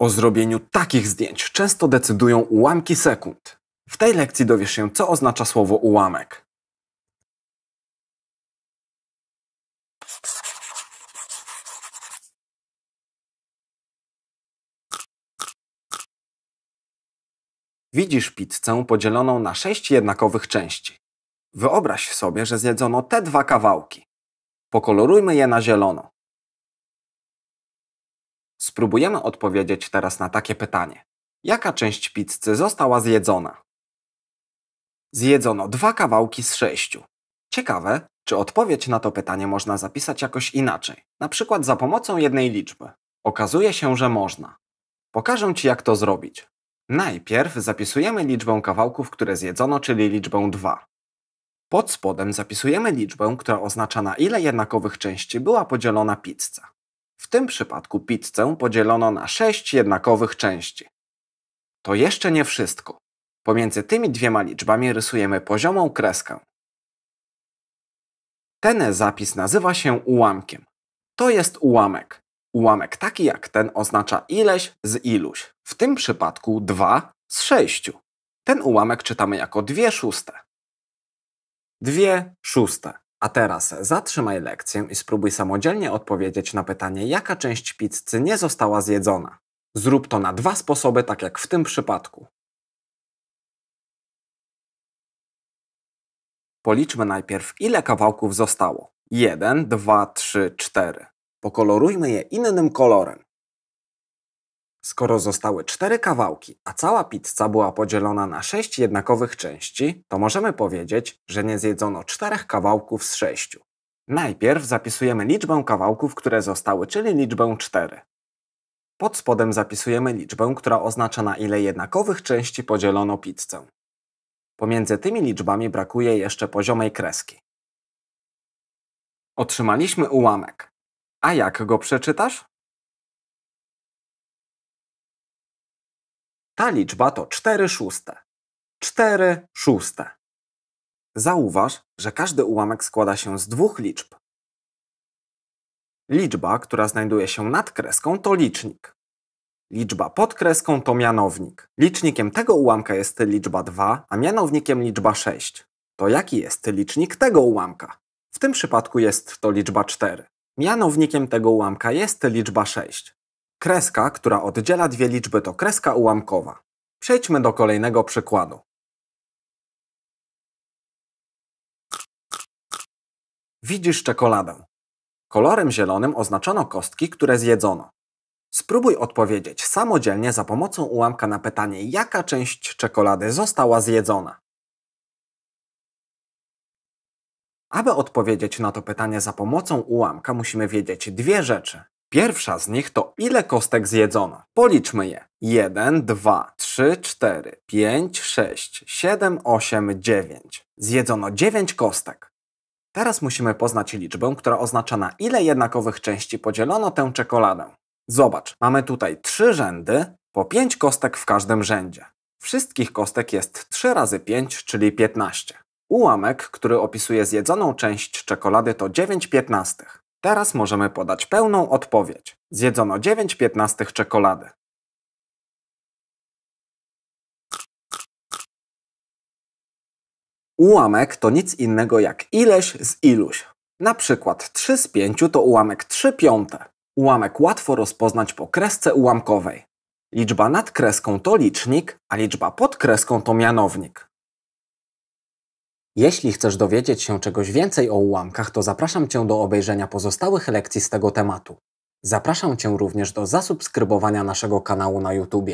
O zrobieniu takich zdjęć często decydują ułamki sekund. W tej lekcji dowiesz się, co oznacza słowo ułamek. Widzisz pizzę podzieloną na sześć jednakowych części. Wyobraź sobie, że zjedzono te dwa kawałki. Pokolorujmy je na zielono. Spróbujemy odpowiedzieć teraz na takie pytanie. Jaka część pizzy została zjedzona? Zjedzono dwa kawałki z sześciu. Ciekawe, czy odpowiedź na to pytanie można zapisać jakoś inaczej, na przykład za pomocą jednej liczby. Okazuje się, że można. Pokażę Ci, jak to zrobić. Najpierw zapisujemy liczbę kawałków, które zjedzono, czyli liczbę 2. Pod spodem zapisujemy liczbę, która oznacza na ile jednakowych części była podzielona pizza. W tym przypadku pizzę podzielono na sześć jednakowych części. To jeszcze nie wszystko. Pomiędzy tymi dwiema liczbami rysujemy poziomą kreskę. Ten zapis nazywa się ułamkiem. To jest ułamek. Ułamek taki jak ten oznacza ileś z iluś. W tym przypadku 2 z 6. Ten ułamek czytamy jako 2 szóste. 2 szóste. A teraz zatrzymaj lekcję i spróbuj samodzielnie odpowiedzieć na pytanie, jaka część pizzy nie została zjedzona. Zrób to na dwa sposoby, tak jak w tym przypadku. Policzmy najpierw, ile kawałków zostało. 1, 2, 3, 4. Pokolorujmy je innym kolorem. Skoro zostały cztery kawałki, a cała pizza była podzielona na sześć jednakowych części, to możemy powiedzieć, że nie zjedzono czterech kawałków z sześciu. Najpierw zapisujemy liczbę kawałków, które zostały, czyli liczbę 4. Pod spodem zapisujemy liczbę, która oznacza na ile jednakowych części podzielono pizzę. Pomiędzy tymi liczbami brakuje jeszcze poziomej kreski. Otrzymaliśmy ułamek. A jak go przeczytasz? Ta liczba to 4 szóste. 4 szóste. Zauważ, że każdy ułamek składa się z dwóch liczb. Liczba, która znajduje się nad kreską, to licznik. Liczba pod kreską to mianownik. Licznikiem tego ułamka jest liczba 2, a mianownikiem liczba 6. To jaki jest licznik tego ułamka? W tym przypadku jest to liczba 4. Mianownikiem tego ułamka jest liczba 6. Kreska, która oddziela dwie liczby to kreska ułamkowa. Przejdźmy do kolejnego przykładu. Widzisz czekoladę. Kolorem zielonym oznaczono kostki, które zjedzono. Spróbuj odpowiedzieć samodzielnie za pomocą ułamka na pytanie, jaka część czekolady została zjedzona. Aby odpowiedzieć na to pytanie za pomocą ułamka, musimy wiedzieć dwie rzeczy. Pierwsza z nich to ile kostek zjedzono. Policzmy je. 1, 2, 3, 4, 5, 6, 7, 8, 9. Zjedzono 9 kostek. Teraz musimy poznać liczbę, która oznacza na ile jednakowych części podzielono tę czekoladę. Zobacz, mamy tutaj 3 rzędy, po 5 kostek w każdym rzędzie. Wszystkich kostek jest 3 razy 5, czyli 15. Ułamek, który opisuje zjedzoną część czekolady to 9 piętnastych. Teraz możemy podać pełną odpowiedź. Zjedzono 9 piętnastych czekolady. Ułamek to nic innego jak ileś z iluś. Na przykład 3 z 5 to ułamek 3 piąte. Ułamek łatwo rozpoznać po kresce ułamkowej. Liczba nad kreską to licznik, a liczba pod kreską to mianownik. Jeśli chcesz dowiedzieć się czegoś więcej o ułamkach, to zapraszam Cię do obejrzenia pozostałych lekcji z tego tematu. Zapraszam Cię również do zasubskrybowania naszego kanału na YouTube.